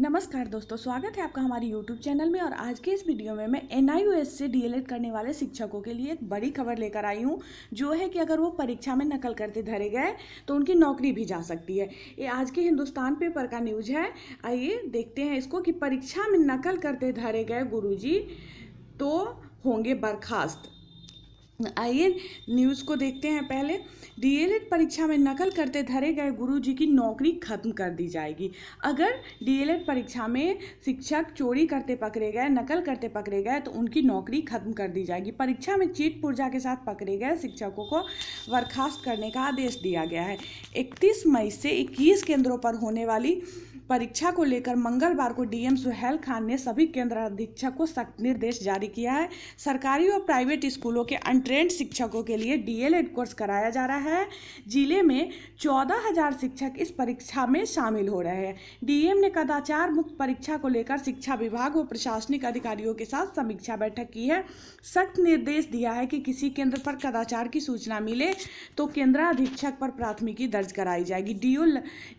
नमस्कार दोस्तों स्वागत है आपका हमारे YouTube चैनल में और आज के इस वीडियो में मैं एन से डी करने वाले शिक्षकों के लिए एक बड़ी खबर लेकर आई हूँ जो है कि अगर वो परीक्षा में नकल करते धरे गए तो उनकी नौकरी भी जा सकती है ये आज के हिंदुस्तान पेपर का न्यूज है आइए देखते हैं इसको कि परीक्षा में नकल करते धरे गए गुरु तो होंगे बर्खास्त आइए न्यूज़ को देखते हैं पहले डीएलएड परीक्षा में नकल करते धरे गए गुरुजी की नौकरी खत्म कर दी जाएगी अगर डीएलएड परीक्षा में शिक्षक चोरी करते पकड़े गए नकल करते पकड़े गए तो उनकी नौकरी खत्म कर दी जाएगी परीक्षा में चीट पुर्जा के साथ पकड़े गए शिक्षकों को बर्खास्त करने का आदेश दिया गया है इकतीस मई से इक्कीस केंद्रों पर होने वाली परीक्षा को लेकर मंगलवार को डीएम सुहेल खान ने सभी केंद्र अधीक्षक को सख्त निर्देश जारी किया है सरकारी और प्राइवेट स्कूलों के अनट्रेंड शिक्षकों के लिए डीएलएड कोर्स कराया जा रहा है जिले में चौदह हजार शिक्षक इस परीक्षा में शामिल हो रहे हैं डीएम ने कदाचार मुक्त परीक्षा को लेकर शिक्षा विभाग और प्रशासनिक अधिकारियों के साथ समीक्षा बैठक की है सख्त निर्देश दिया है कि किसी केंद्र पर कदाचार की सूचना मिले तो केंद्राधीक्षक पर प्राथमिकी दर्ज कराई जाएगी डीओ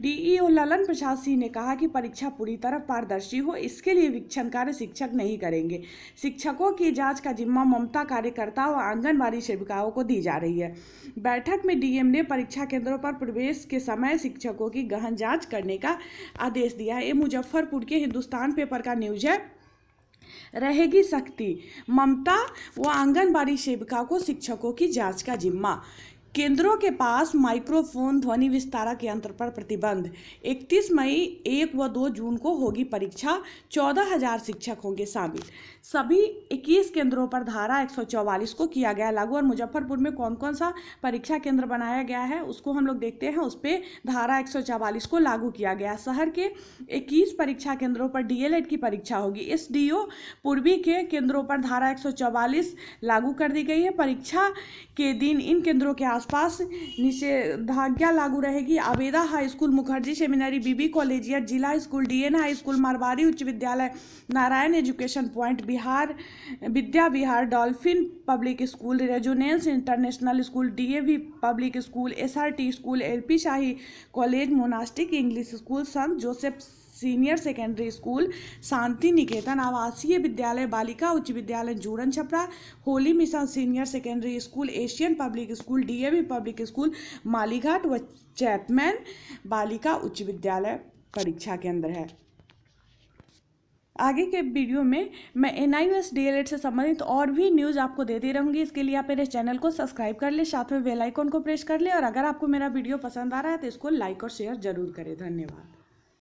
डीईओ ललन प्रसाद सिंह ने कहा कि परीक्षा पूरी तरह पारदर्शी हो इसके लिए वीक्षण कार्य शिक्षक नहीं करेंगे शिक्षकों की जांच का जिम्मा ममता कार्यकर्ता और आंगनबाड़ी सेविकाओं को दी जा रही है बैठक में डीएम ने परीक्षा केंद्रों पर प्रवेश के समय शिक्षकों की गहन जाँच करने का आदेश दिया है ये मुजफ्फरपुर के हिंदुस्तान पेपर का न्यूज है रहेगी सख्ती ममता व आंगनबाड़ी सेविका को शिक्षकों की जांच का जिम्मा केंद्रों के पास माइक्रोफोन ध्वनि विस्तारक यंत्र पर प्रतिबंध 31 मई एक व दो जून को होगी परीक्षा चौदह हजार शिक्षक होंगे शामिल सभी 21 केंद्रों पर धारा 144 को किया गया लागू और मुजफ्फरपुर में कौन कौन सा परीक्षा केंद्र बनाया गया है उसको हम लोग देखते हैं उस पर धारा 144 को लागू किया गया शहर के इक्कीस परीक्षा केंद्रों पर डी की परीक्षा होगी एस पूर्वी के केंद्रों पर धारा एक लागू कर दी गई है परीक्षा के दिन इन केंद्रों के आस आसपास निषेधाज्ञा लागू रहेगी आवेदा हाई स्कूल मुखर्जी सेमिनरी बीबी या जिला school DN high school Marwari उच्च विद्यालय Narayan education point Bihar Vidya Vihar dolphin public school resonance international school DAV public school SRT school LP Shahi college monastic English school संत Joseph senior secondary school Shanti Niketan आवासीय विद्यालय बालिका उच्च विद्यालय Juran Chhapra holy mission senior secondary school Asian public school DAV public school Malighat व Chapman बालिका उच्च विद्यालय परीक्षा केंद्र है आगे के वीडियो में मैं एन आई से संबंधित और भी न्यूज़ आपको देती रहूँगी इसके लिए आप मेरे चैनल को सब्सक्राइब कर ले साथ में बेल आइकॉन को प्रेस कर ले और अगर आपको मेरा वीडियो पसंद आ रहा है तो इसको लाइक और शेयर जरूर करें धन्यवाद